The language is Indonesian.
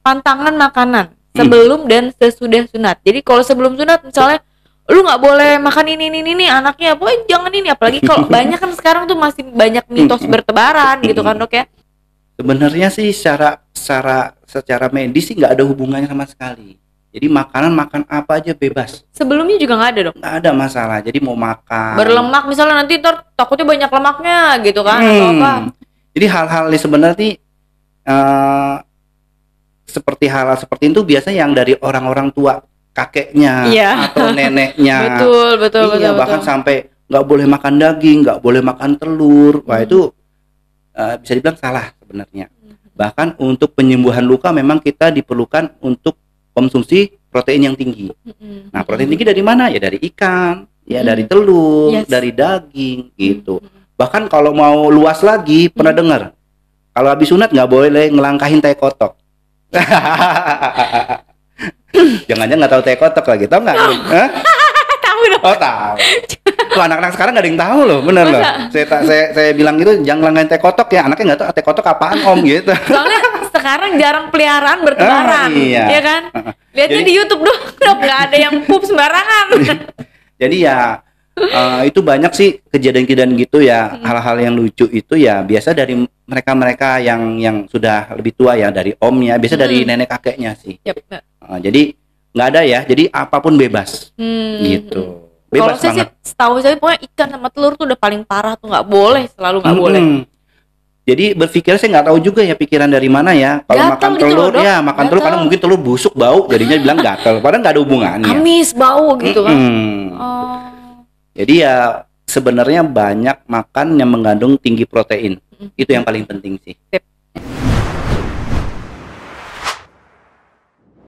pantangan makanan hmm. sebelum dan sesudah sunat. Jadi kalau sebelum sunat misalnya lu nggak boleh makan ini ini ini anaknya boy jangan ini apalagi kalau banyak kan sekarang tuh masih banyak mitos hmm. bertebaran gitu kan hmm. dok ya sebenarnya sih secara secara secara medis sih nggak ada hubungannya sama sekali jadi makanan makan apa aja bebas sebelumnya juga nggak ada dok nggak ada masalah jadi mau makan berlemak misalnya nanti ntar takutnya banyak lemaknya gitu kan hmm. atau apa jadi hal-hal sebenarnya uh, seperti hal hal seperti itu biasanya yang dari orang-orang tua kakeknya yeah. atau neneknya betul betul iya, betul bahkan betul. sampai nggak boleh makan daging nggak boleh makan telur wah hmm. itu uh, bisa dibilang salah sebenarnya hmm. bahkan untuk penyembuhan luka memang kita diperlukan untuk konsumsi protein yang tinggi hmm. nah protein tinggi dari mana ya dari ikan ya dari telur yes. dari daging gitu bahkan kalau mau luas lagi pernah dengar kalau habis sunat nggak boleh ngelangkahin tai kotok Jangannya nggak tahu teh kotok lagi, tau nggak? Oh. tahu dong. Oh tahu. Tuh anak-anak sekarang nggak ada yang tahu loh, bener loh. Saya, saya saya bilang gitu, jangan langganan teh kotok ya, anaknya nggak tahu ah, teh kotok apaan om gitu. Soalnya sekarang jarang peliharaan bertebaran, ah, iya. ya kan? Lihatnya di YouTube dong, nggak ada yang pup sembarangan. Jadi ya uh, itu banyak sih kejadian-kejadian gitu ya hal-hal hmm. yang lucu itu ya biasa dari mereka-mereka yang yang sudah lebih tua ya dari omnya biasa hmm. dari nenek kakeknya sih yep. uh, eh, jadi nggak ada ya jadi apapun bebas hmm. gitu bebas kalau saya sih tahu saya pokoknya ikan sama telur tuh udah paling parah tuh nggak boleh selalu nggak hmm. boleh jadi berpikir saya nggak tahu juga ya pikiran dari mana ya kalau makan gitu telur loh, ya makan gatel. telur karena mungkin telur busuk bau jadinya bilang gatel padahal nggak ada hubungannya amis bau gitu kan hmm. oh jadi ya sebenarnya banyak makan yang mengandung tinggi protein. Mm -hmm. Itu yang paling penting sih. Sip.